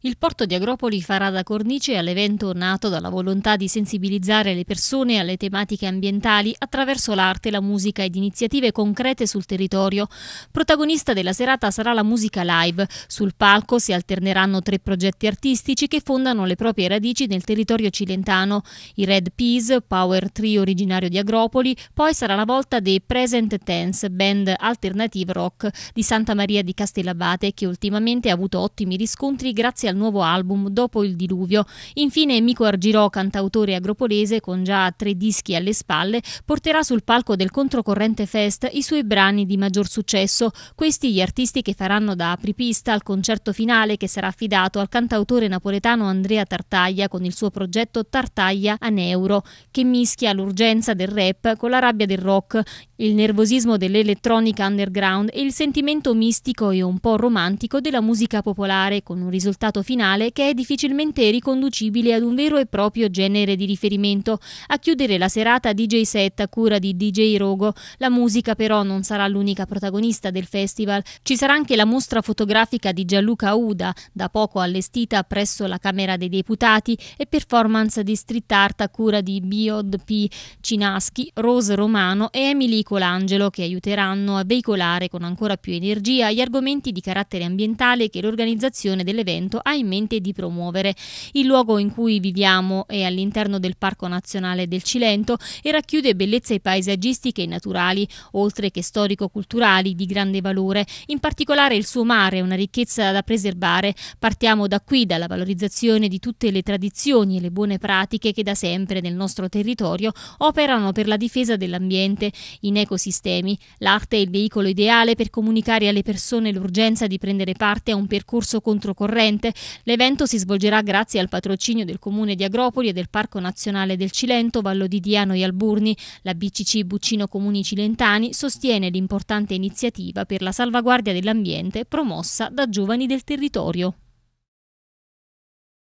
Il porto di Agropoli farà da cornice all'evento nato dalla volontà di sensibilizzare le persone alle tematiche ambientali attraverso l'arte, la musica ed iniziative concrete sul territorio. Protagonista della serata sarà la musica live. Sul palco si alterneranno tre progetti artistici che fondano le proprie radici nel territorio cilentano. I Red Peas, Power Tree originario di Agropoli, poi sarà la volta dei Present Tense, band alternative rock di Santa Maria di Castellabate che ultimamente ha avuto ottimi riscontri grazie al nuovo album Dopo il diluvio. Infine Mico Argirò, cantautore agropolese con già tre dischi alle spalle, porterà sul palco del Controcorrente Fest i suoi brani di maggior successo, questi gli artisti che faranno da apripista al concerto finale che sarà affidato al cantautore napoletano Andrea Tartaglia con il suo progetto Tartaglia a Neuro, che mischia l'urgenza del rap con la rabbia del rock, il nervosismo dell'elettronica underground e il sentimento mistico e un po' romantico della musica popolare con un risultato risultato finale che è difficilmente riconducibile ad un vero e proprio genere di riferimento. A chiudere la serata DJ set a cura di DJ Rogo. La musica però non sarà l'unica protagonista del festival. Ci sarà anche la mostra fotografica di Gianluca Uda, da poco allestita presso la Camera dei Deputati, e performance di street art a cura di Biod P. Cinaschi, Rose Romano e Emily Colangelo che aiuteranno a veicolare con ancora più energia gli argomenti di carattere ambientale che l'organizzazione dell'evento ha in mente di promuovere. Il luogo in cui viviamo è all'interno del Parco Nazionale del Cilento e racchiude bellezze paesaggistiche e naturali, oltre che storico-culturali di grande valore. In particolare il suo mare è una ricchezza da preservare. Partiamo da qui, dalla valorizzazione di tutte le tradizioni e le buone pratiche che da sempre nel nostro territorio operano per la difesa dell'ambiente in ecosistemi. L'arte è il veicolo ideale per comunicare alle persone l'urgenza di prendere parte a un percorso controcorrente L'evento si svolgerà grazie al patrocinio del Comune di Agropoli e del Parco Nazionale del Cilento, Vallo di Diano e Alburni. La BCC Buccino Comuni Cilentani sostiene l'importante iniziativa per la salvaguardia dell'ambiente promossa da giovani del territorio.